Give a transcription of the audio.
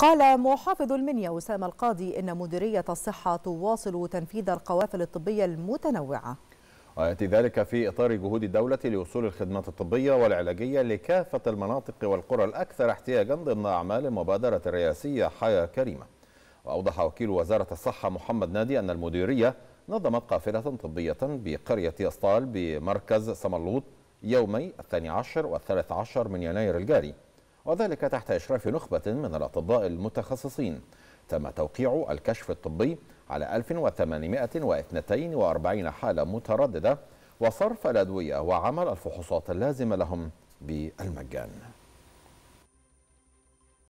قال محافظ المنيا وسام القاضي إن مديرية الصحة تواصل تنفيذ القوافل الطبية المتنوعة ويأتي ذلك في إطار جهود الدولة لوصول الخدمات الطبية والعلاجية لكافة المناطق والقرى الأكثر احتياجا ضمن أعمال المبادرة الرئاسية حياة كريمة وأوضح وكيل وزارة الصحة محمد نادي أن المديرية نظمت قافلة طبية بقرية أسطال بمركز سملوط يومي الثاني عشر والثالث عشر من يناير الجاري وذلك تحت إشراف نخبة من الأطباء المتخصصين تم توقيع الكشف الطبي على 1842 حالة مترددة وصرف الأدوية وعمل الفحوصات اللازمة لهم بالمجان